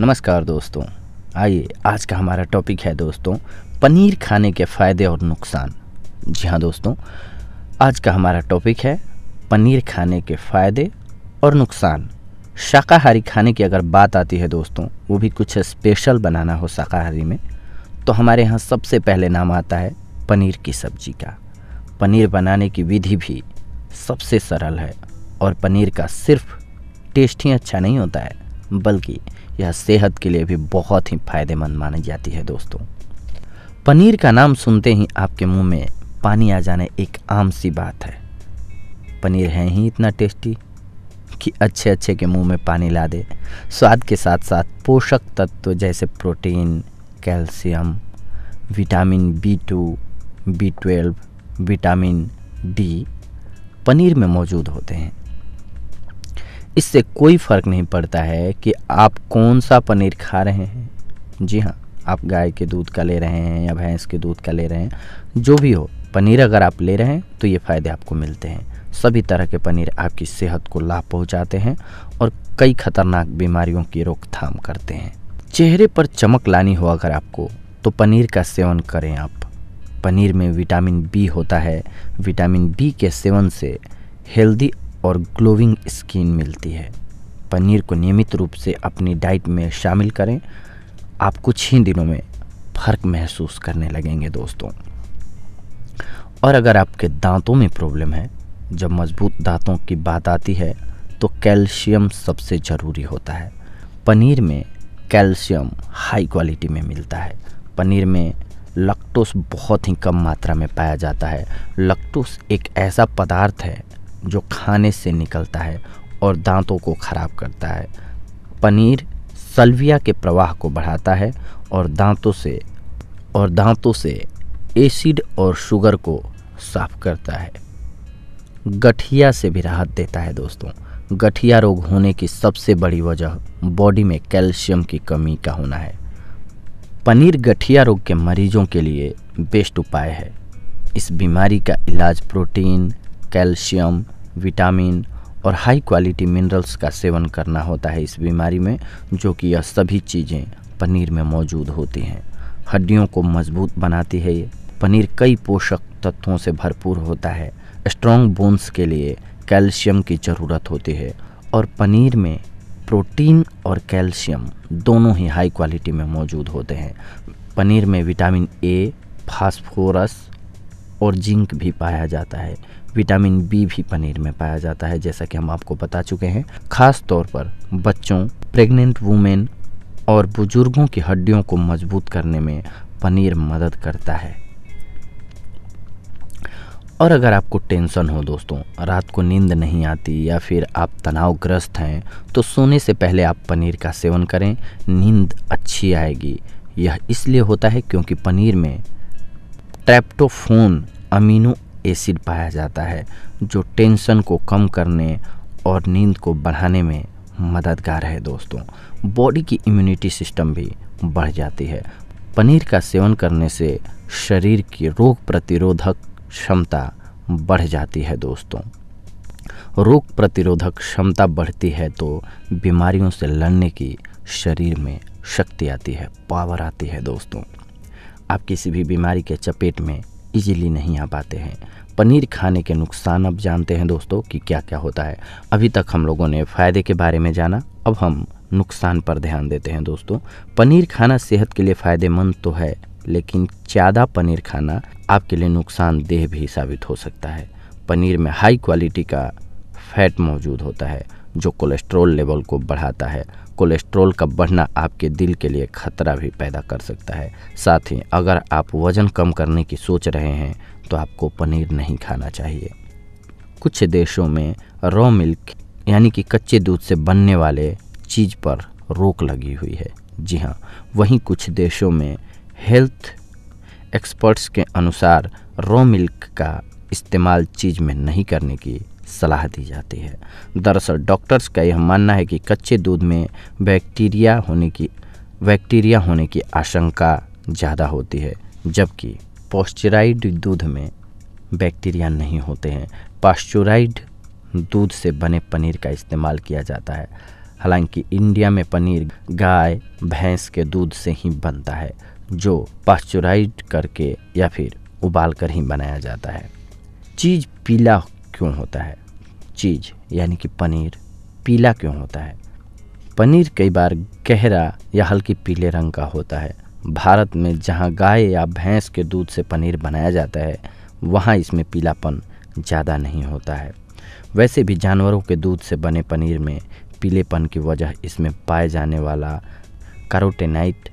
नमस्कार दोस्तों आइए आज का हमारा टॉपिक है दोस्तों पनीर खाने के फ़ायदे और नुकसान जी हाँ दोस्तों आज का हमारा टॉपिक है पनीर खाने के फ़ायदे और नुकसान शाकाहारी खाने की अगर बात आती है दोस्तों वो भी कुछ स्पेशल बनाना हो शाकाहारी में तो हमारे यहाँ सबसे पहले नाम आता है पनीर की सब्ज़ी का पनीर बनाने की विधि भी सबसे सरल है और पनीर का सिर्फ टेस्ट ही अच्छा नहीं होता है बल्कि यह सेहत के लिए भी बहुत ही फायदेमंद मानी जाती है दोस्तों पनीर का नाम सुनते ही आपके मुंह में पानी आ जाने एक आम सी बात है पनीर है ही इतना टेस्टी कि अच्छे अच्छे के मुंह में पानी ला दे स्वाद के साथ साथ पोषक तत्व जैसे protein calcium vitamin B two B twelve vitamin D paneer में मौजूद होते हैं इससे कोई फ़र्क नहीं पड़ता है कि आप कौन सा पनीर खा रहे हैं जी हाँ आप गाय के दूध का ले रहे हैं या भैंस के दूध का ले रहे हैं जो भी हो पनीर अगर आप ले रहे हैं तो ये फ़ायदे आपको मिलते हैं सभी तरह के पनीर आपकी सेहत को लाभ पहुंचाते हैं और कई खतरनाक बीमारियों की रोकथाम करते हैं चेहरे पर चमक लानी हो अगर आपको तो पनीर का सेवन करें आप पनीर में विटामिन बी होता है विटामिन बी के सेवन से हेल्दी और ग्लोविंग स्किन मिलती है पनीर को नियमित रूप से अपनी डाइट में शामिल करें आप कुछ ही दिनों में फ़र्क महसूस करने लगेंगे दोस्तों और अगर आपके दांतों में प्रॉब्लम है जब मजबूत दांतों की बात आती है तो कैल्शियम सबसे ज़रूरी होता है पनीर में कैल्शियम हाई क्वालिटी में मिलता है पनीर में लक्टोस बहुत ही कम मात्रा में पाया जाता है लक्टोस एक ऐसा पदार्थ है जो खाने से निकलता है और दांतों को खराब करता है पनीर सल्विया के प्रवाह को बढ़ाता है और दांतों से और दांतों से एसिड और शुगर को साफ करता है गठिया से भी राहत देता है दोस्तों गठिया रोग होने की सबसे बड़ी वजह बॉडी में कैल्शियम की कमी का होना है पनीर गठिया रोग के मरीजों के लिए बेस्ट उपाय है इस बीमारी का इलाज प्रोटीन कैल्शियम विटामिन और हाई क्वालिटी मिनरल्स का सेवन करना होता है इस बीमारी में जो कि यह सभी चीज़ें पनीर में मौजूद होती हैं हड्डियों को मजबूत बनाती है ये पनीर कई पोषक तत्वों से भरपूर होता है स्ट्रॉन्ग बोन्स के लिए कैल्शियम की ज़रूरत होती है और पनीर में प्रोटीन और कैल्शियम दोनों ही हाई क्वालिटी में मौजूद होते हैं पनीर में विटामिन ए फास्फोरस और जिंक भी पाया जाता है विटामिन बी भी पनीर में पाया जाता है जैसा कि हम आपको बता चुके हैं खास तौर पर बच्चों प्रेग्नेंट वुमेन और बुजुर्गों की हड्डियों को मजबूत करने में पनीर मदद करता है और अगर आपको टेंशन हो दोस्तों रात को नींद नहीं आती या फिर आप तनावग्रस्त हैं तो सोने से पहले आप पनीर का सेवन करें नींद अच्छी आएगी यह इसलिए होता है क्योंकि पनीर में ट्रैप्टोफोन अमीनो एसिड पाया जाता है जो टेंशन को कम करने और नींद को बढ़ाने में मददगार है दोस्तों बॉडी की इम्यूनिटी सिस्टम भी बढ़ जाती है पनीर का सेवन करने से शरीर की रोग प्रतिरोधक क्षमता बढ़ जाती है दोस्तों रोग प्रतिरोधक क्षमता बढ़ती है तो बीमारियों से लड़ने की शरीर में शक्ति आती है पावर आती है दोस्तों आप किसी भी बीमारी के चपेट में इजीली नहीं आ पाते हैं पनीर खाने के नुकसान अब जानते हैं दोस्तों कि क्या क्या होता है अभी तक हम लोगों ने फ़ायदे के बारे में जाना अब हम नुकसान पर ध्यान देते हैं दोस्तों पनीर खाना सेहत के लिए फ़ायदेमंद तो है लेकिन ज़्यादा पनीर खाना आपके लिए नुकसानदेह भी साबित हो सकता है पनीर में हाई क्वालिटी का फैट मौजूद होता है जो कोलेस्ट्रॉल लेवल को बढ़ाता है कोलेस्ट्रॉल का बढ़ना आपके दिल के लिए खतरा भी पैदा कर सकता है साथ ही अगर आप वज़न कम करने की सोच रहे हैं तो आपको पनीर नहीं खाना चाहिए कुछ देशों में रॉ मिल्क यानी कि कच्चे दूध से बनने वाले चीज़ पर रोक लगी हुई है जी हाँ वहीं कुछ देशों में हेल्थ एक्सपर्ट्स के अनुसार रॉ मिल्क का इस्तेमाल चीज़ में नहीं करने की सलाह दी जाती है दरअसल डॉक्टर्स का यह मानना है कि कच्चे दूध में बैक्टीरिया होने की बैक्टीरिया होने की आशंका ज़्यादा होती है जबकि पॉस्चराइड दूध में बैक्टीरिया नहीं होते हैं पास्चुराइड दूध से बने पनीर का इस्तेमाल किया जाता है हालांकि इंडिया में पनीर गाय भैंस के दूध से ही बनता है जो पास्चुराइड करके या फिर उबाल कर ही बनाया जाता है चीज़ पीला क्यों होता है चीज यानी कि पनीर पीला क्यों होता है पनीर कई बार गहरा या हल्की पीले रंग का होता है भारत में जहाँ गाय या भैंस के दूध से पनीर बनाया जाता है वहाँ इसमें पीलापन ज़्यादा नहीं होता है वैसे भी जानवरों के दूध से बने पनीर में पीलेपन की वजह इसमें पाए जाने वाला कारोटेनाइट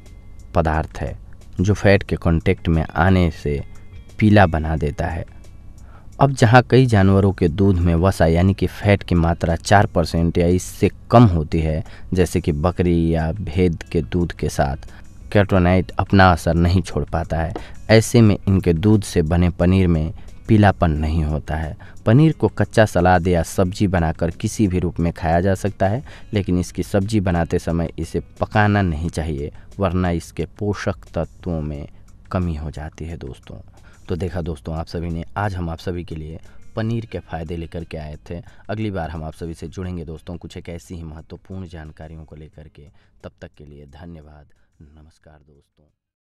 पदार्थ है जो फैट के कॉन्टेक्ट में आने से पीला बना देता है अब जहाँ कई जानवरों के दूध में वसा यानी कि फैट की मात्रा चार परसेंट या इससे कम होती है जैसे कि बकरी या भेद के दूध के साथ कैटोनाइट अपना असर नहीं छोड़ पाता है ऐसे में इनके दूध से बने पनीर में पीलापन नहीं होता है पनीर को कच्चा सलाद या सब्जी बनाकर किसी भी रूप में खाया जा सकता है लेकिन इसकी सब्जी बनाते समय इसे पकाना नहीं चाहिए वरना इसके पोषक तत्वों में कमी हो जाती है दोस्तों तो देखा दोस्तों आप सभी ने आज हम आप सभी के लिए पनीर के फ़ायदे लेकर के आए थे अगली बार हम आप सभी से जुड़ेंगे दोस्तों कुछ एक ऐसी ही महत्वपूर्ण जानकारियों को लेकर के तब तक के लिए धन्यवाद नमस्कार दोस्तों